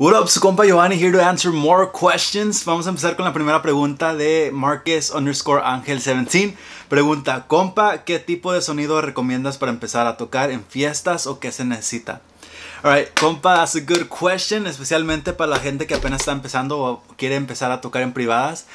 What up, su compa Giovanni here to answer more questions. Vamos a empezar con la primera pregunta de Marques underscore Ángel 17. Pregunta, compa, ¿qué tipo de sonido recomiendas para empezar a tocar en fiestas o qué se necesita? Alright, compa, that's a good question, especialmente para la gente que apenas está empezando o quiere empezar a tocar en privadas.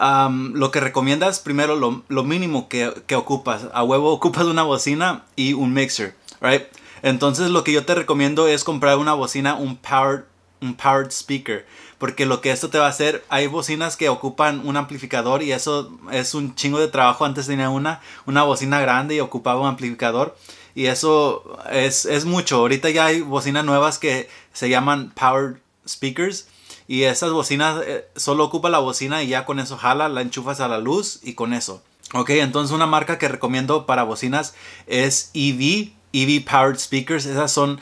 Um, lo que recomiendas primero lo, mínimo que, ocupas. A huevo ocupas una bocina y un mixer, right? Entonces lo que yo te recomiendo es comprar una bocina, un powered un powered speaker. Porque lo que esto te va a hacer, hay bocinas que ocupan un amplificador y eso es un chingo de trabajo. Antes tenía una, una bocina grande y ocupaba un amplificador. Y eso es, mucho. Ahorita ya hay bocinas nuevas que se llaman powered speakers. Y esas bocinas eh, solo ocupa la bocina y ya con eso jala, la enchufas a la luz y con eso. Ok, entonces una marca que recomiendo para bocinas es EV, EV Powered Speakers. Esas son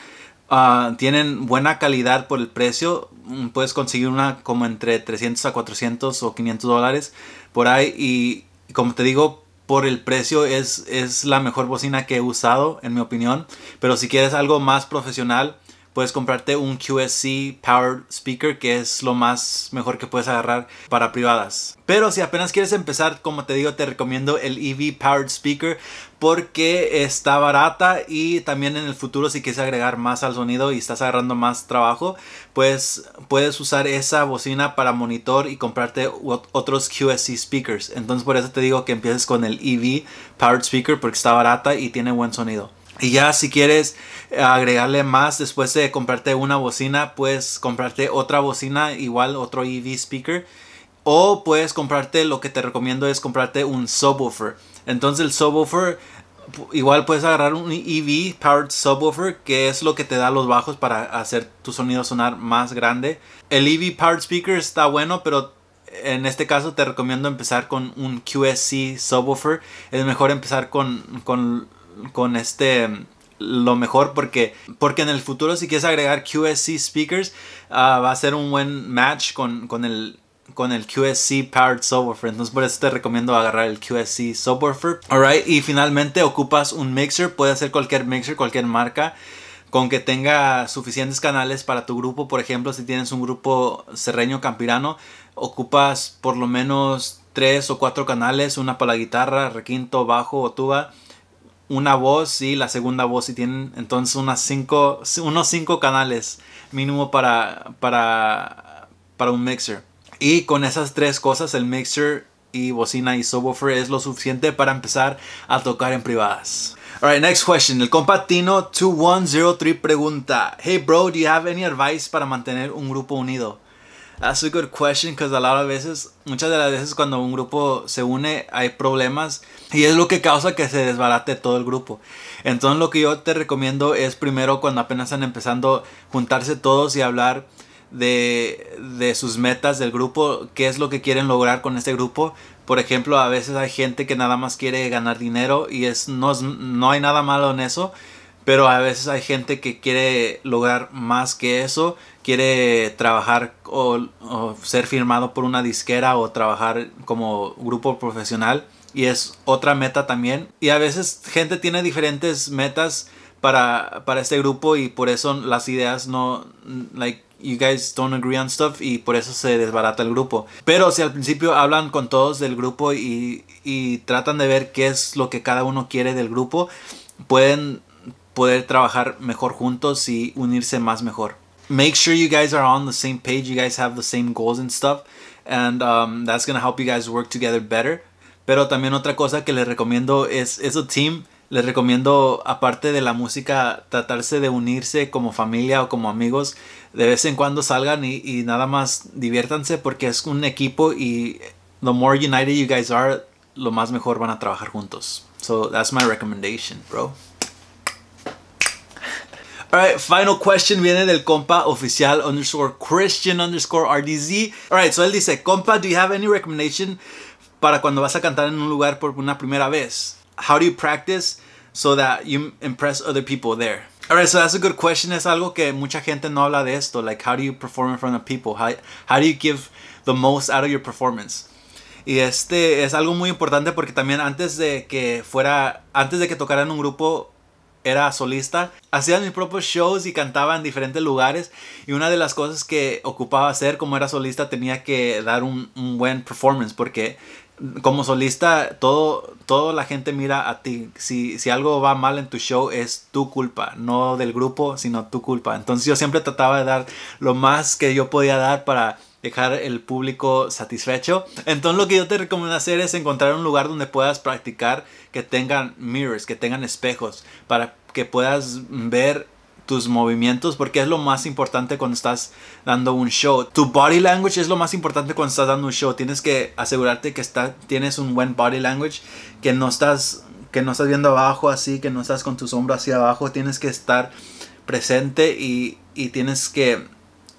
Ah, tienen buena calidad por el precio. Mm, puedes conseguir una como entre 300 a 400 o 500 dólares por ahí. Y, y como te digo, por el precio es, es la mejor bocina que he usado, en mi opinión. Pero si quieres algo más profesional, puedes comprarte un QSC Powered Speaker, que es lo más mejor que puedes agarrar para privadas. Pero si apenas quieres empezar, como te digo, te recomiendo el EV Powered Speaker porque está barata y también en el futuro si quieres agregar más al sonido y estás agarrando más trabajo, pues puedes usar esa bocina para monitor y comprarte otros QSC speakers. Entonces por eso te digo que empieces con el EV Powered Speaker porque está barata y tiene buen sonido. Y ya si quieres eh, agregarle más después de comprarte una bocina, puedes comprarte otra bocina, igual otro EV speaker. O puedes comprarte, lo que te recomiendo es comprarte un subwoofer. Entonces el subwoofer, igual puedes agarrar un EV powered subwoofer, que es lo que te da los bajos para hacer tu sonido sonar más grande. El EV powered speaker está bueno, pero en este caso te recomiendo empezar con un QSC subwoofer. Es mejor empezar con, con con este lo mejor porque, porque en el futuro si quieres agregar QSC speakers ah, va a ser un buen match con, con, el con el QSC powered subwoofer entonces por eso te recomiendo agarrar el QSC subwoofer alright y finalmente ocupas un mixer puede ser cualquier mixer cualquier marca con que tenga suficientes canales para tu grupo por ejemplo si tienes un grupo serreño campirano ocupas por lo menos tres o cuatro canales una para la guitarra requinto bajo o tuba una voz y la segunda voz y tienen entonces unas cinco, unos cinco canales mínimo para, para, para un mixer. Y con esas tres cosas el mixer y bocina y subwoofer es lo suficiente para empezar a tocar en privadas. Alright, next question. El Compatino 2103 pregunta, Hey bro, do you have any advice para mantener un grupo unido? That's a good question, because a lot of veces, muchas de las veces cuando un grupo se une hay problemas y es lo que causa que se desbarate todo el grupo. Entonces lo que yo te recomiendo es primero cuando apenas están empezando juntarse todos y hablar de, sus metas del grupo, qué es lo que quieren lograr con este grupo, por ejemplo, a veces hay gente que nada más quiere ganar dinero y es no, no, hay nada malo en eso, pero a veces hay gente que quiere lograr más que eso quiere trabajar o, ser firmado por una disquera o trabajar como grupo profesional y es otra meta también y a veces gente tiene diferentes metas para, este grupo y por eso las ideas no like you guys don't agree on stuff y por eso se desbarata el grupo pero si al principio hablan con todos del grupo y, y tratan de ver qué es lo que cada uno quiere del grupo pueden poder trabajar mejor juntos y unirse más mejor make sure you guys are on the same page. You guys have the same goals and stuff. And um, that's going help you guys work together better. Pero también otra cosa que les recomiendo es, es a team. Les recomiendo, aparte de la música, tratarse de unirse como familia o como amigos. De vez en cuando salgan y, y nada más diviértanse porque es un equipo y the more united you guys are, lo más mejor van a trabajar juntos. So that's my recommendation, bro. Alright, final question viene del compa oficial underscore Christian underscore RDZ. Alright, so él dice, compa, do you have any recommendation para cuando vas a cantar en un lugar por una primera vez? How do you practice so that you impress other people there? Alright, so that's a good question. Es algo que mucha gente no habla de esto. Like, how do you perform in front of people? How, do you give the most out of your performance? Y este es algo muy importante porque también antes de que fuera, antes de que tocaran un grupo, era solista, hacía mis propios shows y cantaba en diferentes lugares y una de las cosas que ocupaba hacer como era solista tenía que dar un, buen performance porque como solista todo, toda la gente mira a ti. Si, si algo va mal en tu show es tu culpa, no del grupo, sino tu culpa. Entonces yo siempre trataba de dar lo más que yo podía dar para dejar el público satisfecho. Entonces lo que yo te recomiendo hacer es encontrar un lugar donde puedas practicar que tengan mirrors, que tengan espejos, para que puedas ver tus movimientos porque es lo más importante cuando estás dando un show. Tu body language es lo más importante cuando estás dando un show. Tienes que asegurarte que tienes un buen body language, que no estás que no estás viendo abajo así, que no estás con tus hombros hacia abajo, tienes que estar presente y, y tienes que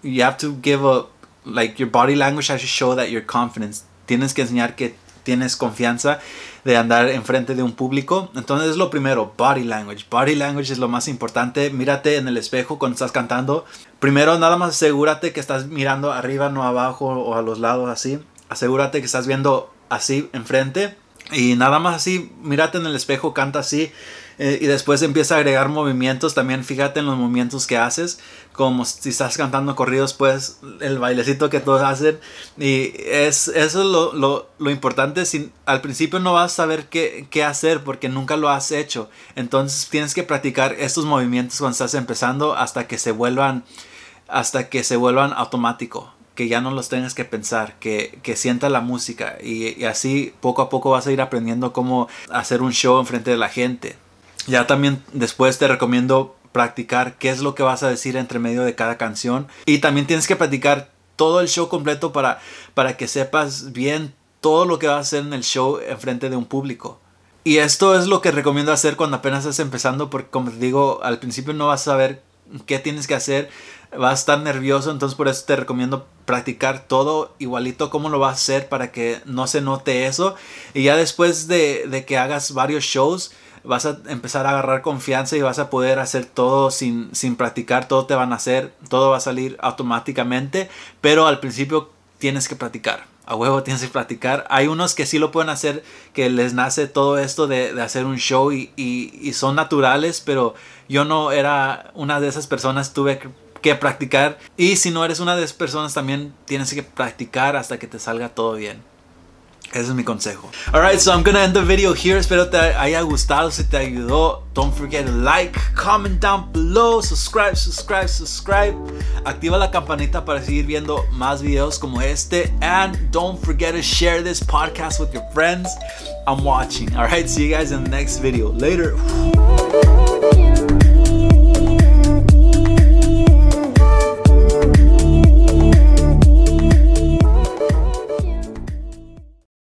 you have to give a like your body language has to show that you're confident. Tienes que enseñar que tienes confianza de andar enfrente de un público. Entonces es lo primero, body language. Body language es lo más importante. Mírate en el espejo cuando estás cantando. Primero nada más asegúrate que estás mirando arriba, no abajo o a los lados así. Asegúrate que estás viendo así enfrente. Y nada más así, mírate en el espejo, canta así. Eh, y después empieza a agregar movimientos. También fíjate en los movimientos que haces. Como si estás cantando corridos, pues el bailecito que todos hacen. Y es, eso es lo, importante. al principio no vas a saber qué, hacer porque nunca lo has hecho. Entonces tienes que practicar estos movimientos cuando estás empezando hasta que se vuelvan hasta que se vuelvan automático que ya no los tengas que pensar, que, que sienta la música y, y, así poco a poco vas a ir aprendiendo cómo hacer un show enfrente de la gente. Ya también después te recomiendo practicar qué es lo que vas a decir entre medio de cada canción. Y también tienes que practicar todo el show completo para, para que sepas bien todo lo que vas a hacer en el show en frente de un público. Y esto es lo que recomiendo hacer cuando apenas estás empezando, porque como te digo, al principio no vas a saber qué tienes que hacer, vas a estar nervioso, entonces por eso te recomiendo practicar todo igualito como lo vas a hacer para que no se note eso. Y ya después de, de que hagas varios shows, vas a empezar a agarrar confianza y vas a poder hacer todo sin, practicar, todo te van a hacer, todo va a salir automáticamente, pero al principio tienes que practicar. A huevo tienes que practicar. Hay unos que sí lo pueden hacer, que les nace todo esto de, hacer un show y, son naturales, pero yo no era una de esas personas, tuve que practicar. Y si no eres una de esas personas, también tienes que practicar hasta que te salga todo bien. Ese es mi consejo. Alright, so I'm gonna end the video here. Espero te haya gustado, si te ayudó. Don't forget to like, comment down below, subscribe, subscribe, subscribe. Activa la campanita para seguir viendo más videos como este. And don't forget to share this podcast with your friends. I'm watching. Alright, see you guys in the next video. Later.